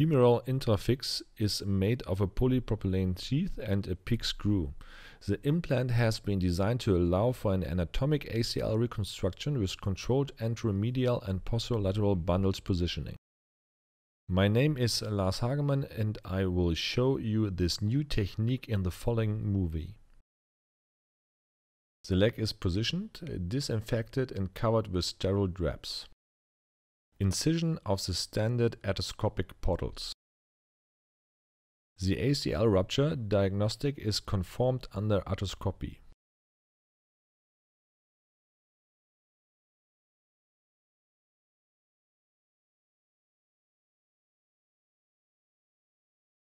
femoral interfix is made of a polypropylene sheath and a pig screw. The implant has been designed to allow for an anatomic ACL reconstruction with controlled anteromedial and posterolateral bundles positioning. My name is Lars Hagemann and I will show you this new technique in the following movie. The leg is positioned, disinfected and covered with sterile drapes. Incision of the standard atoscopic portals. The ACL rupture diagnostic is confirmed under atoscopy.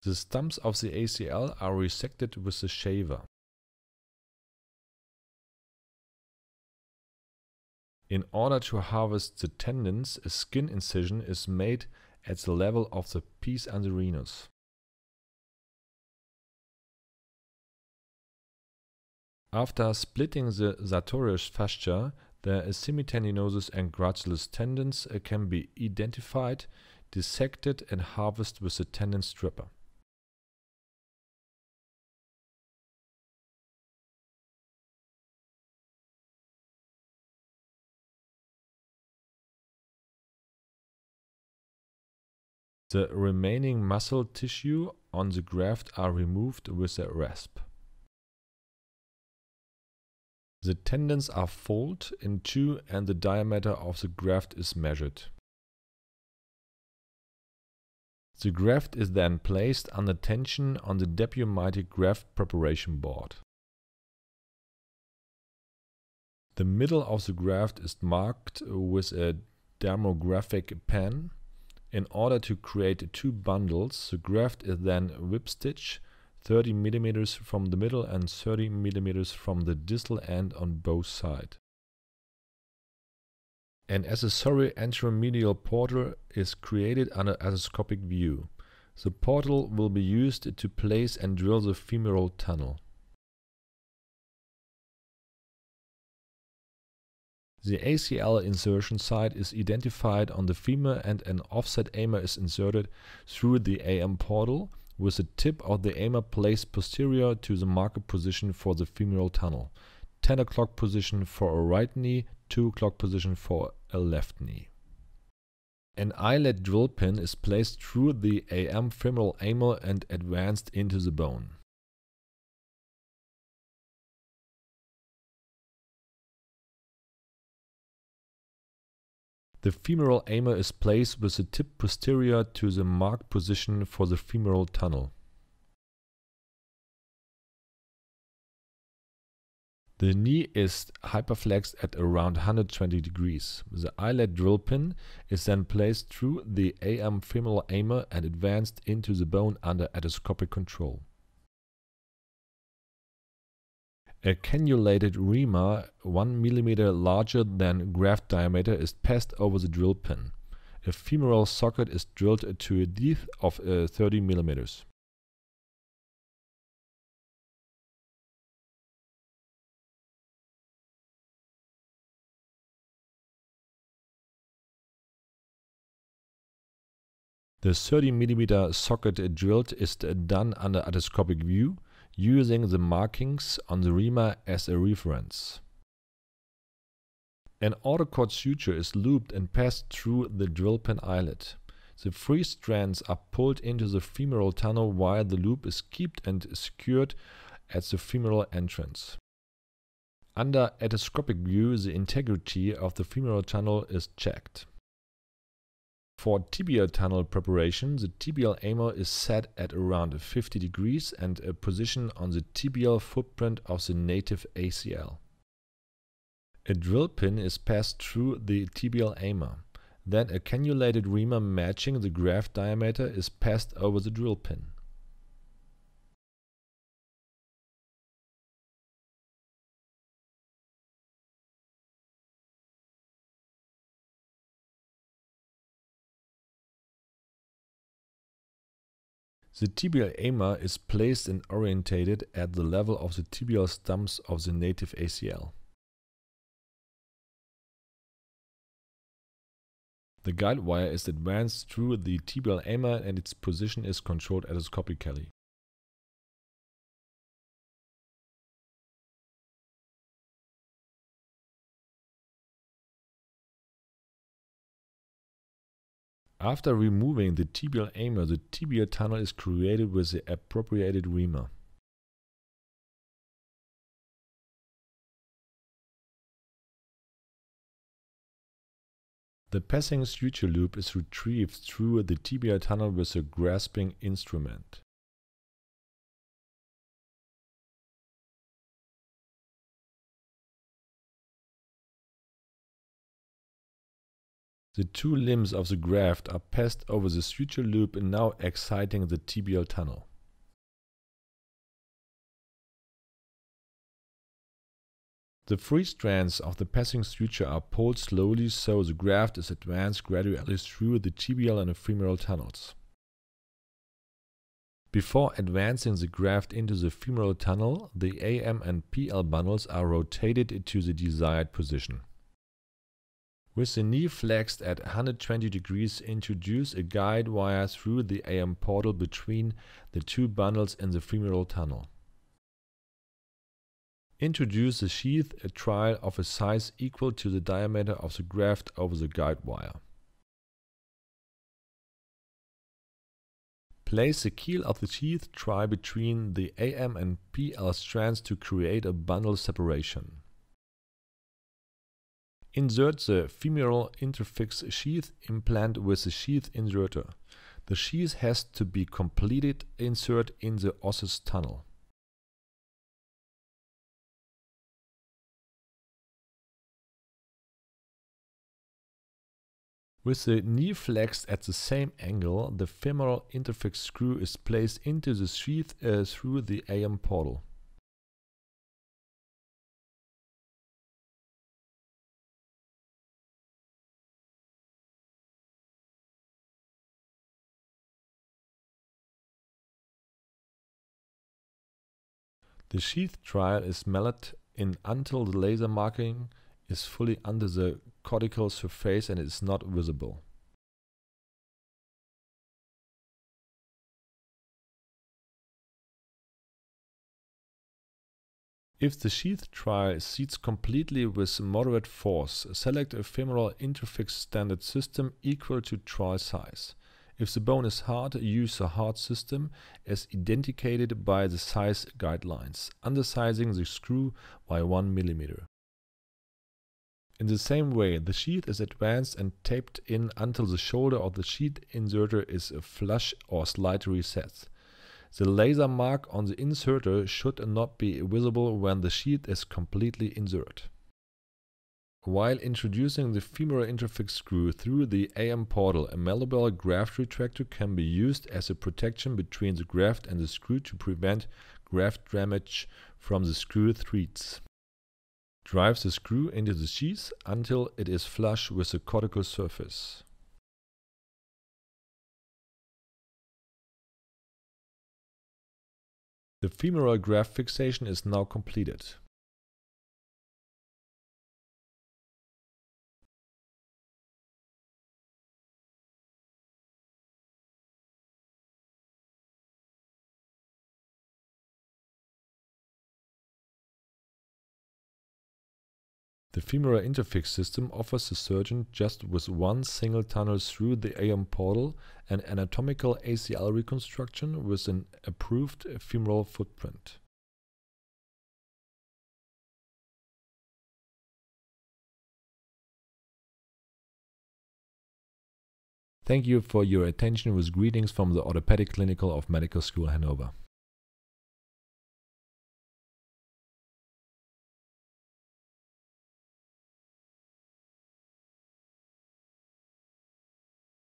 The stumps of the ACL are resected with a shaver. In order to harvest the tendons, a skin incision is made at the level of the and the renus. After splitting the sartorius fascia, the semitendinosus and gratulus tendons can be identified, dissected and harvested with the tendon stripper. The remaining muscle tissue on the graft are removed with a rasp. The tendons are folded in two and the diameter of the graft is measured. The graft is then placed under tension on the depumitic graft preparation board. The middle of the graft is marked with a dermographic pen in order to create two bundles, the graft is then whip 30 mm from the middle and 30 mm from the distal end on both sides. An accessory anteromedial portal is created under arthroscopic view. The portal will be used to place and drill the femoral tunnel. The ACL insertion site is identified on the femur and an offset aimer is inserted through the AM portal with the tip of the aimer placed posterior to the marker position for the femoral tunnel. 10 o'clock position for a right knee, 2 o'clock position for a left knee. An eyelet drill pin is placed through the AM femoral amer and advanced into the bone. The femoral amer is placed with the tip posterior to the marked position for the femoral tunnel. The knee is hyperflexed at around 120 degrees. The eyelet drill pin is then placed through the AM femoral amer and advanced into the bone under endoscopic control. A cannulated reamer 1 mm larger than graft diameter is passed over the drill pin. A femoral socket is drilled to a depth of uh, 30 mm. The 30 mm socket drilled is done under otoscopic view using the markings on the reamer as a reference. An autocord suture is looped and passed through the drill pin eyelet. The free strands are pulled into the femoral tunnel while the loop is kept and secured at the femoral entrance. Under endoscopic view, the integrity of the femoral tunnel is checked. For tibial tunnel preparation, the tibial amer is set at around 50 degrees and a position on the tibial footprint of the native ACL. A drill pin is passed through the tibial amer. Then a cannulated reamer matching the graft diameter is passed over the drill pin. The tibial amer is placed and orientated at the level of the tibial stumps of the native ACL. The guide wire is advanced through the tibial amer and its position is controlled endoscopically. After removing the tibial amer, the tibial tunnel is created with the appropriated reamer. The passing suture loop is retrieved through the tibial tunnel with a grasping instrument. The two limbs of the graft are passed over the suture loop and now exciting the tibial tunnel. The free strands of the passing suture are pulled slowly so the graft is advanced gradually through the tibial and femoral tunnels. Before advancing the graft into the femoral tunnel, the AM and PL bundles are rotated into the desired position. With the knee flexed at 120 degrees, introduce a guide wire through the AM portal between the two bundles in the femoral tunnel. Introduce the sheath a trial of a size equal to the diameter of the graft over the guide wire. Place the keel of the sheath trial between the AM and PL strands to create a bundle separation. Insert the femoral interfix sheath implant with the sheath inserter. The sheath has to be completed insert in the osseous tunnel. With the knee flexed at the same angle, the femoral interfix screw is placed into the sheath uh, through the AM portal. The sheath trial is mallet in until the laser marking is fully under the cortical surface and is not visible. If the sheath trial seats completely with moderate force, select a femoral interfix standard system equal to trial size. If the bone is hard, use a hard system as indicated by the size guidelines, undersizing the screw by 1 mm. In the same way, the sheath is advanced and taped in until the shoulder of the sheath inserter is flush or slightly recessed. The laser mark on the inserter should not be visible when the sheath is completely inserted. While introducing the femoral interfix screw through the AM portal, a malleable graft retractor can be used as a protection between the graft and the screw to prevent graft damage from the screw threads. Drive the screw into the sheath until it is flush with the cortical surface. The femoral graft fixation is now completed. The femoral interfix system offers the surgeon just with one single tunnel through the AM portal an anatomical ACL reconstruction with an approved femoral footprint. Thank you for your attention with greetings from the Orthopedic Clinical of Medical School Hanover.